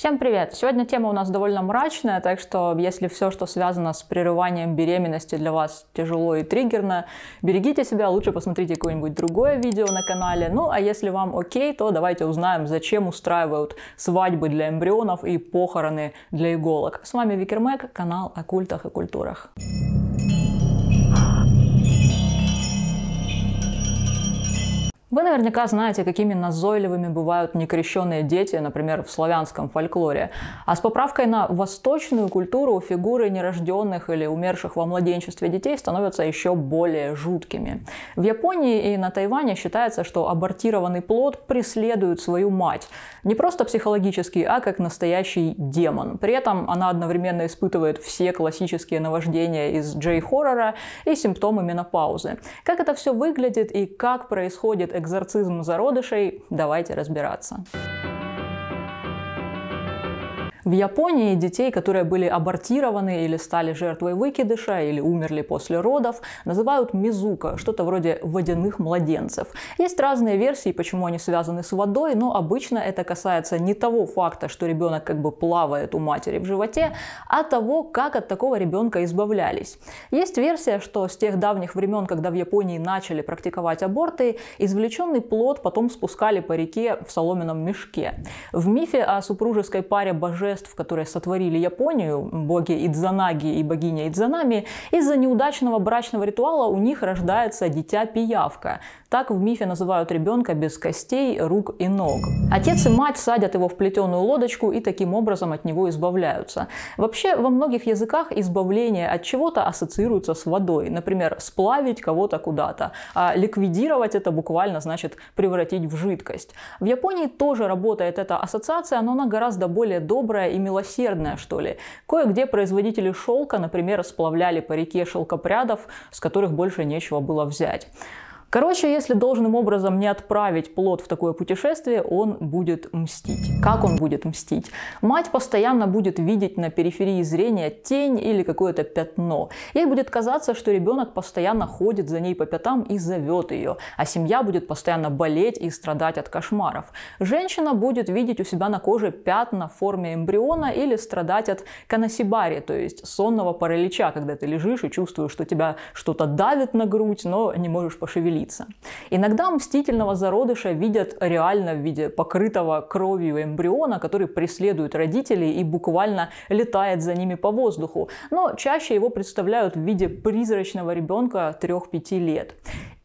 Всем привет! Сегодня тема у нас довольно мрачная, так что если все, что связано с прерыванием беременности для вас тяжело и триггерно, берегите себя, лучше посмотрите какое-нибудь другое видео на канале. Ну а если вам окей, то давайте узнаем, зачем устраивают свадьбы для эмбрионов и похороны для иголок. С вами Викермек, канал о культах и культурах. Вы наверняка знаете, какими назойливыми бывают некрещенные дети, например, в славянском фольклоре. А с поправкой на восточную культуру фигуры нерожденных или умерших во младенчестве детей становятся еще более жуткими. В Японии и на Тайване считается, что абортированный плод преследует свою мать. Не просто психологически, а как настоящий демон. При этом она одновременно испытывает все классические наваждения из Джей-хоррора и симптомы менопаузы. Как это все выглядит и как происходит экзорцизм зародышей, давайте разбираться. В Японии детей, которые были абортированы или стали жертвой выкидыша, или умерли после родов, называют мизука, что-то вроде водяных младенцев. Есть разные версии, почему они связаны с водой, но обычно это касается не того факта, что ребенок как бы плавает у матери в животе, а того, как от такого ребенка избавлялись. Есть версия, что с тех давних времен, когда в Японии начали практиковать аборты, извлеченный плод потом спускали по реке в соломенном мешке. В мифе о супружеской паре Боже жеств, которые сотворили Японию, боги Идзанаги и богиня Идзанами, из-за неудачного брачного ритуала у них рождается дитя-пиявка. Так в мифе называют ребенка без костей, рук и ног. Отец и мать садят его в плетеную лодочку и таким образом от него избавляются. Вообще, во многих языках избавление от чего-то ассоциируется с водой. Например, сплавить кого-то куда-то. А ликвидировать это буквально значит превратить в жидкость. В Японии тоже работает эта ассоциация, но она гораздо более добрая добрая и милосердная, что ли. Кое-где производители шелка, например, сплавляли по реке шелкопрядов, с которых больше нечего было взять. Короче, если должным образом не отправить плод в такое путешествие, он будет мстить. Как он будет мстить? Мать постоянно будет видеть на периферии зрения тень или какое-то пятно. Ей будет казаться, что ребенок постоянно ходит за ней по пятам и зовет ее, а семья будет постоянно болеть и страдать от кошмаров. Женщина будет видеть у себя на коже пятна в форме эмбриона или страдать от канасибари, то есть сонного паралича, когда ты лежишь и чувствуешь, что тебя что-то давит на грудь, но не можешь пошевелить появиться. Иногда мстительного зародыша видят реально в виде покрытого кровью эмбриона, который преследует родителей и буквально летает за ними по воздуху, но чаще его представляют в виде призрачного ребенка 3-5 лет.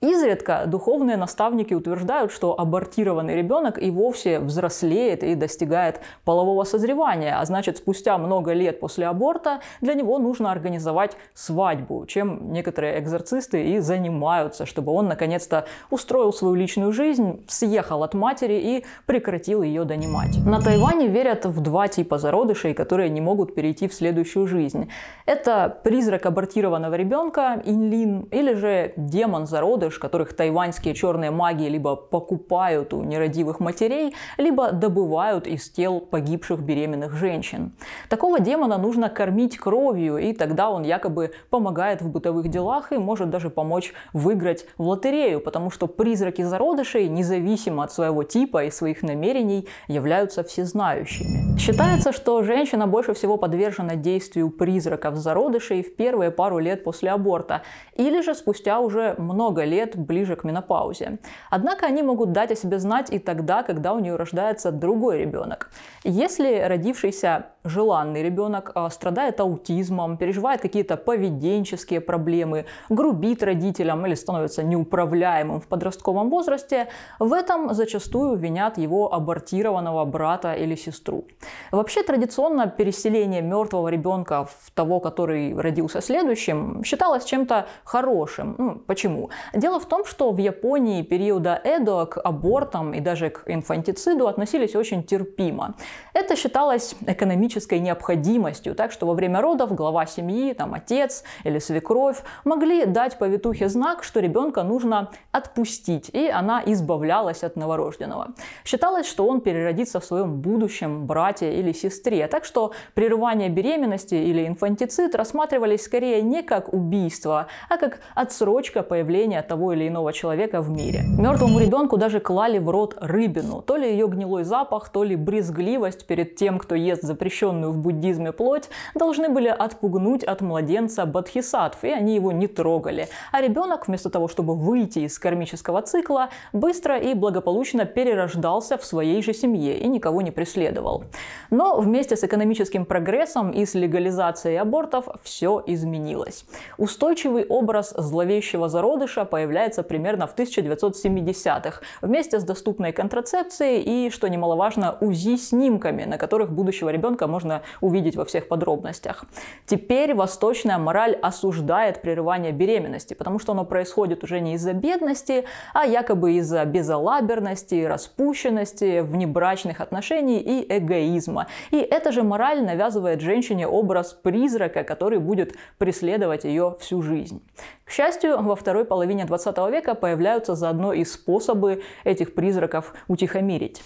Изредка духовные наставники утверждают, что абортированный ребенок и вовсе взрослеет и достигает полового созревания, а значит спустя много лет после аборта для него нужно организовать свадьбу, чем некоторые экзорцисты и занимаются, чтобы он наконец-то устроил свою личную жизнь, съехал от матери и прекратил ее донимать. На Тайване верят в два типа зародышей, которые не могут перейти в следующую жизнь. Это призрак абортированного ребенка, инлин, или же демон зародыш, в которых тайваньские черные маги либо покупают у нерадивых матерей, либо добывают из тел погибших беременных женщин. Такого демона нужно кормить кровью, и тогда он якобы помогает в бытовых делах и может даже помочь выиграть в лотерею, потому что призраки зародышей, независимо от своего типа и своих намерений, являются всезнающими. Считается, что женщина больше всего подвержена действию призраков зародышей в первые пару лет после аборта, или же спустя уже много лет лет ближе к менопаузе. Однако они могут дать о себе знать и тогда, когда у нее рождается другой ребенок. Если родившийся желанный ребенок а, страдает аутизмом, переживает какие-то поведенческие проблемы, грубит родителям или становится неуправляемым в подростковом возрасте, в этом зачастую винят его абортированного брата или сестру. Вообще традиционно переселение мертвого ребенка в того, который родился следующим, считалось чем-то хорошим. Ну, почему? Дело в том, что в Японии периода Эдо к абортам и даже к инфантициду относились очень терпимо. Это считалось экономически физической необходимостью, так что во время родов глава семьи, там отец или свекровь могли дать повитухе знак, что ребенка нужно отпустить, и она избавлялась от новорожденного. Считалось, что он переродится в своем будущем брате или сестре, так что прерывание беременности или инфантицид рассматривались скорее не как убийство, а как отсрочка появления того или иного человека в мире. Мертвому ребенку даже клали в рот рыбину, то ли ее гнилой запах, то ли брезгливость перед тем, кто ест запрещенную воплощенную в буддизме плоть, должны были отпугнуть от младенца бодхисаттв, и они его не трогали. А ребенок, вместо того, чтобы выйти из кармического цикла, быстро и благополучно перерождался в своей же семье и никого не преследовал. Но вместе с экономическим прогрессом и с легализацией абортов все изменилось. Устойчивый образ зловещего зародыша появляется примерно в 1970-х вместе с доступной контрацепцией и, что немаловажно, УЗИ-снимками, на которых будущего ребенка можно увидеть во всех подробностях. Теперь восточная мораль осуждает прерывание беременности, потому что оно происходит уже не из-за бедности, а якобы из-за безалаберности, распущенности, внебрачных отношений и эгоизма. И эта же мораль навязывает женщине образ призрака, который будет преследовать ее всю жизнь. К счастью, во второй половине 20 века появляются заодно и способы этих призраков утихомирить.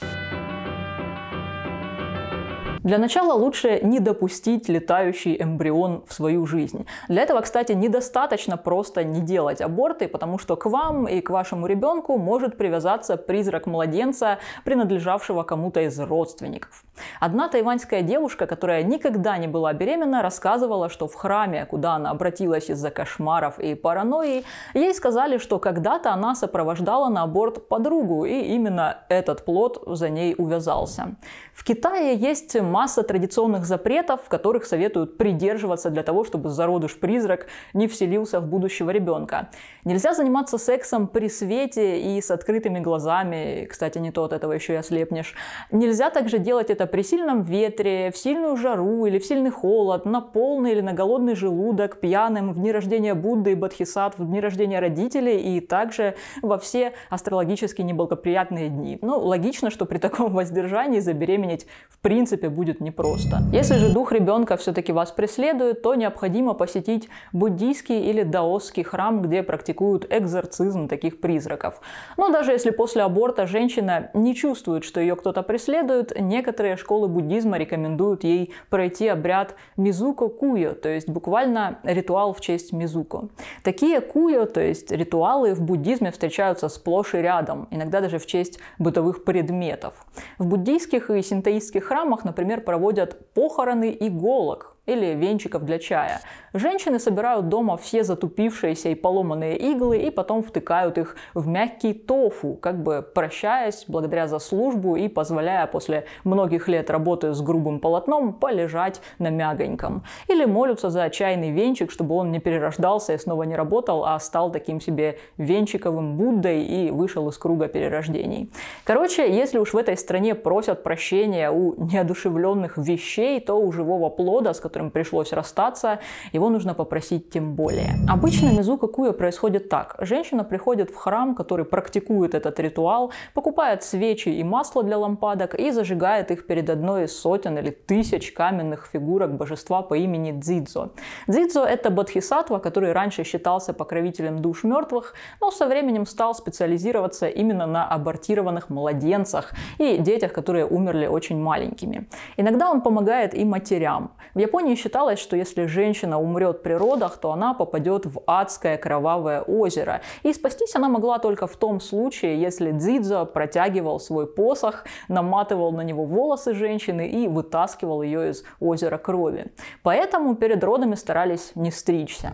Для начала лучше не допустить летающий эмбрион в свою жизнь. Для этого, кстати, недостаточно просто не делать аборты, потому что к вам и к вашему ребенку может привязаться призрак младенца, принадлежавшего кому-то из родственников. Одна тайваньская девушка, которая никогда не была беременна, рассказывала, что в храме, куда она обратилась из-за кошмаров и паранойи, ей сказали, что когда-то она сопровождала на аборт подругу, и именно этот плод за ней увязался. В Китае есть масса традиционных запретов, которых советуют придерживаться для того, чтобы зародыш-призрак не вселился в будущего ребенка. Нельзя заниматься сексом при свете и с открытыми глазами, кстати, не то от этого еще и ослепнешь. Нельзя также делать это при сильном ветре, в сильную жару или в сильный холод, на полный или на голодный желудок, пьяным, в дни рождения Будды и Бадхисат, в дни рождения родителей и также во все астрологически неблагоприятные дни. Ну, логично, что при таком воздержании забеременеть в принципе будет будет непросто. Если же дух ребенка все-таки вас преследует, то необходимо посетить буддийский или даосский храм, где практикуют экзорцизм таких призраков. Но даже если после аборта женщина не чувствует, что ее кто-то преследует, некоторые школы буддизма рекомендуют ей пройти обряд мизуко куйо, то есть буквально ритуал в честь мизуко. Такие куйо, то есть ритуалы в буддизме встречаются сплошь и рядом, иногда даже в честь бытовых предметов. В буддийских и синтеистских храмах, например, например, проводят похороны иголок или венчиков для чая. Женщины собирают дома все затупившиеся и поломанные иглы и потом втыкают их в мягкий тофу, как бы прощаясь благодаря за службу и позволяя после многих лет работы с грубым полотном полежать на мягоньком. Или молятся за чайный венчик, чтобы он не перерождался и снова не работал, а стал таким себе венчиковым Буддой и вышел из круга перерождений. Короче, если уж в этой стране просят прощения у неодушевленных вещей, то у живого плода, с которым которым пришлось расстаться, его нужно попросить тем более. Обычно Мизука Куя происходит так. Женщина приходит в храм, который практикует этот ритуал, покупает свечи и масло для лампадок и зажигает их перед одной из сотен или тысяч каменных фигурок божества по имени Дзидзо. Дзидзо – это бодхисаттва, который раньше считался покровителем душ мертвых, но со временем стал специализироваться именно на абортированных младенцах и детях, которые умерли очень маленькими. Иногда он помогает и матерям. В Японии древние считалось, что если женщина умрет при родах, то она попадет в адское кровавое озеро. И спастись она могла только в том случае, если Дзидзо протягивал свой посох, наматывал на него волосы женщины и вытаскивал ее из озера крови. Поэтому перед родами старались не стричься.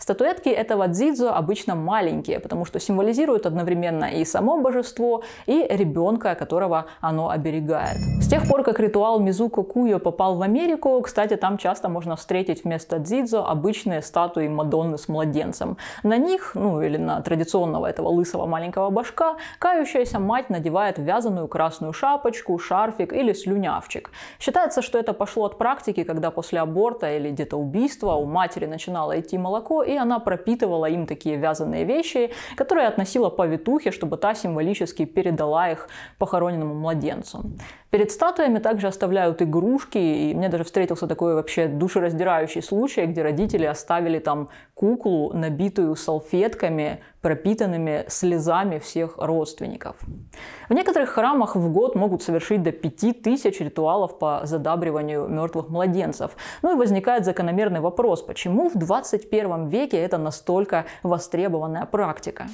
Статуэтки этого Дзидзо обычно маленькие, потому что символизируют одновременно и само божество, и ребенка, которого оно оберегает. С тех пор, как ритуал Мизуко Куйо попал в Америку, кстати, там часто можно встретить вместо дзидзо обычные статуи Мадонны с младенцем. На них, ну или на традиционного этого лысого маленького башка, кающаяся мать надевает вязаную красную шапочку, шарфик или слюнявчик. Считается, что это пошло от практики, когда после аборта или детоубийства у матери начинало идти молоко, и она пропитывала им такие вязаные вещи, которые относила по витухе, чтобы та символически передала их похороненному младенцу. Перед статуями также оставляют игрушки, и мне даже встретился такой вообще душераздирающий случай, где родители оставили там куклу, набитую салфетками, пропитанными слезами всех родственников. В некоторых храмах в год могут совершить до 5000 ритуалов по задабриванию мертвых младенцев. Ну и возникает закономерный вопрос, почему в 21 веке это настолько востребованная практика? Практика.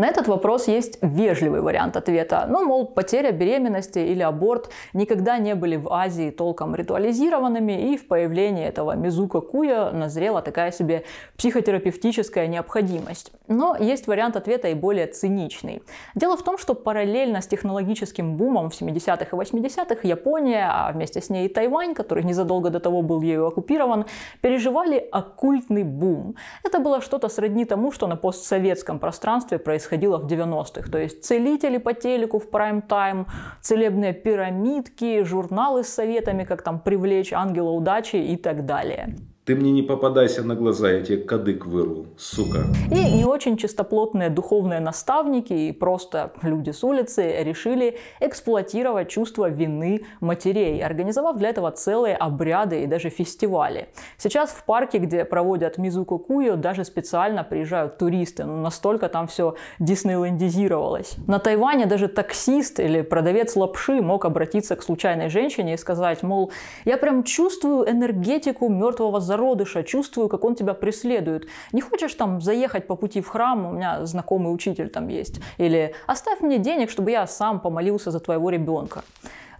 На этот вопрос есть вежливый вариант ответа. Ну, мол, потеря беременности или аборт никогда не были в Азии толком ритуализированными, и в появлении этого Мизука Куя назрела такая себе психотерапевтическая необходимость. Но есть вариант ответа и более циничный. Дело в том, что параллельно с технологическим бумом в 70-х и 80-х Япония, а вместе с ней и Тайвань, который незадолго до того был ею оккупирован, переживали оккультный бум. Это было что-то сродни тому, что на постсоветском пространстве происходило происходило в 90-х. То есть целители по телеку в прайм-тайм, целебные пирамидки, журналы с советами, как там привлечь ангела удачи и так далее. Ты мне не попадайся на глаза, я тебе кадык вырву, сука. И не очень чистоплотные духовные наставники и просто люди с улицы решили эксплуатировать чувство вины матерей, организовав для этого целые обряды и даже фестивали. Сейчас в парке, где проводят Мизуку Куйо, даже специально приезжают туристы, ну, настолько там все диснейлендизировалось. На Тайване даже таксист или продавец лапши мог обратиться к случайной женщине и сказать, мол, я прям чувствую энергетику мертвого здоровья зародыша чувствую, как он тебя преследует. Не хочешь там заехать по пути в храм, у меня знакомый учитель там есть. Или оставь мне денег, чтобы я сам помолился за твоего ребенка.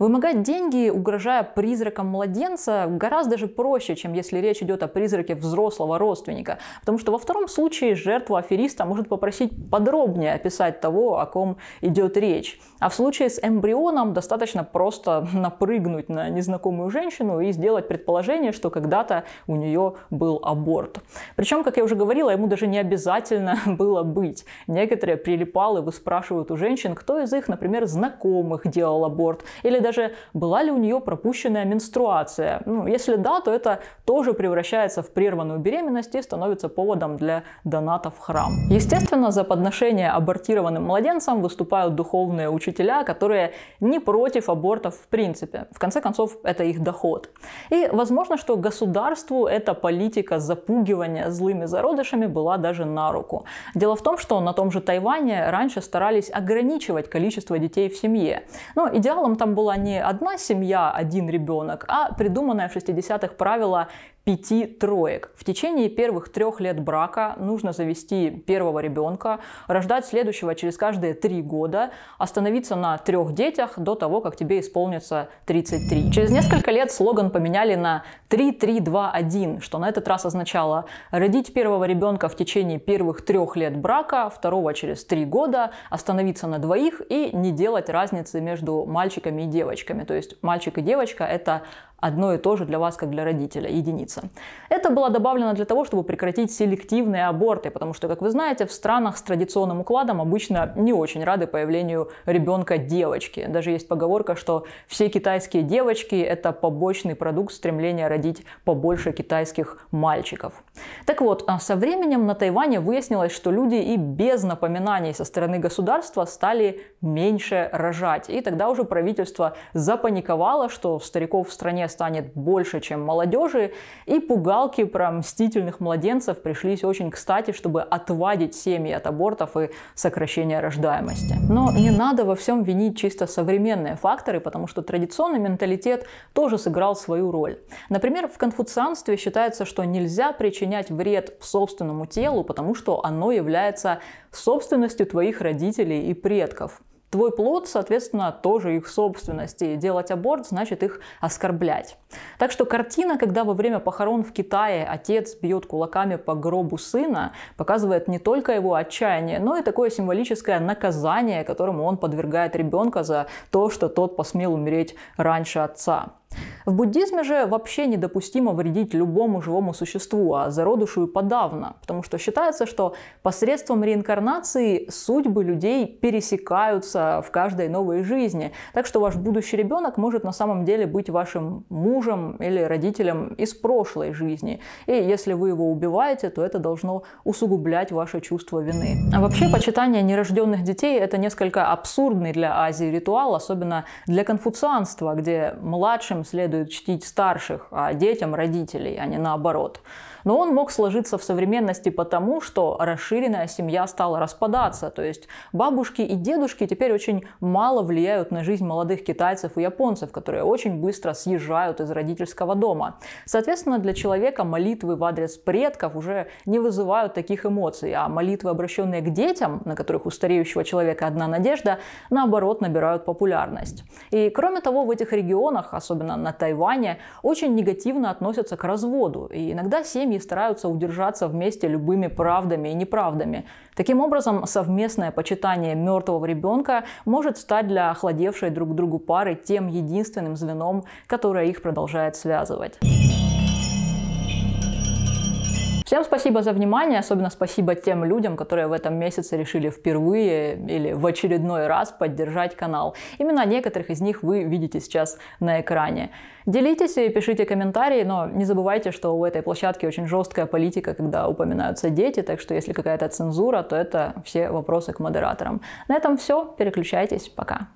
Вымогать деньги, угрожая призраком младенца, гораздо же проще, чем если речь идет о призраке взрослого родственника, потому что во втором случае жертва афериста может попросить подробнее описать того, о ком идет речь. А в случае с эмбрионом достаточно просто напрыгнуть на незнакомую женщину и сделать предположение, что когда-то у нее был аборт. Причем, как я уже говорила, ему даже не обязательно было быть. Некоторые прилипалы выспрашивают у женщин, кто из их, например, знакомых делал аборт, или даже даже, была ли у нее пропущенная менструация. Ну, если да, то это тоже превращается в прерванную беременность и становится поводом для доната в храм. Естественно, за подношение абортированным младенцам выступают духовные учителя, которые не против абортов в принципе. В конце концов, это их доход. И возможно, что государству эта политика запугивания злыми зародышами была даже на руку. Дело в том, что на том же Тайване раньше старались ограничивать количество детей в семье. Но идеалом там была не одна семья, один ребенок, а придуманное в 60-х правило пяти троек. В течение первых трех лет брака нужно завести первого ребенка, рождать следующего через каждые три года, остановиться на трех детях до того, как тебе исполнится 33. Через несколько лет слоган поменяли на 3-3-2-1, что на этот раз означало родить первого ребенка в течение первых трех лет брака, второго через три года, остановиться на двоих и не делать разницы между мальчиками и девочками девочками. То есть мальчик и девочка — это одно и то же для вас, как для родителя, единица. Это было добавлено для того, чтобы прекратить селективные аборты, потому что, как вы знаете, в странах с традиционным укладом обычно не очень рады появлению ребенка девочки. Даже есть поговорка, что все китайские девочки – это побочный продукт стремления родить побольше китайских мальчиков. Так вот, а со временем на Тайване выяснилось, что люди и без напоминаний со стороны государства стали меньше рожать. И тогда уже правительство запаниковало, что стариков в стране станет больше, чем молодежи, и пугалки про мстительных младенцев пришлись очень кстати, чтобы отвадить семьи от абортов и сокращения рождаемости. Но не надо во всем винить чисто современные факторы, потому что традиционный менталитет тоже сыграл свою роль. Например, в конфуцианстве считается, что нельзя причинять вред собственному телу, потому что оно является собственностью твоих родителей и предков. Твой плод, соответственно, тоже их собственность, и делать аборт значит их оскорблять. Так что картина, когда во время похорон в Китае отец бьет кулаками по гробу сына, показывает не только его отчаяние, но и такое символическое наказание, которому он подвергает ребенка за то, что тот посмел умереть раньше отца. В буддизме же вообще недопустимо вредить любому живому существу, а зародышу и подавно, потому что считается, что посредством реинкарнации судьбы людей пересекаются в каждой новой жизни. Так что ваш будущий ребенок может на самом деле быть вашим мужем или родителем из прошлой жизни. И если вы его убиваете, то это должно усугублять ваше чувство вины. А вообще почитание нерожденных детей это несколько абсурдный для Азии ритуал, особенно для конфуцианства, где младшим следует чтить старших, а детям родителей, а не наоборот. Но он мог сложиться в современности потому, что расширенная семья стала распадаться. То есть бабушки и дедушки теперь очень мало влияют на жизнь молодых китайцев и японцев, которые очень быстро съезжают из родительского дома. Соответственно, для человека молитвы в адрес предков уже не вызывают таких эмоций, а молитвы, обращенные к детям, на которых у стареющего человека одна надежда, наоборот, набирают популярность. И кроме того, в этих регионах, особенно на Тайване, очень негативно относятся к разводу. И иногда семьи отношений стараются удержаться вместе любыми правдами и неправдами. Таким образом, совместное почитание мертвого ребенка может стать для охладевшей друг к другу пары тем единственным звеном, которое их продолжает связывать. Всем спасибо за внимание, особенно спасибо тем людям, которые в этом месяце решили впервые или в очередной раз поддержать канал. Именно некоторых из них вы видите сейчас на экране. Делитесь и пишите комментарии, но не забывайте, что у этой площадки очень жесткая политика, когда упоминаются дети, так что если какая-то цензура, то это все вопросы к модераторам. На этом все, переключайтесь, пока.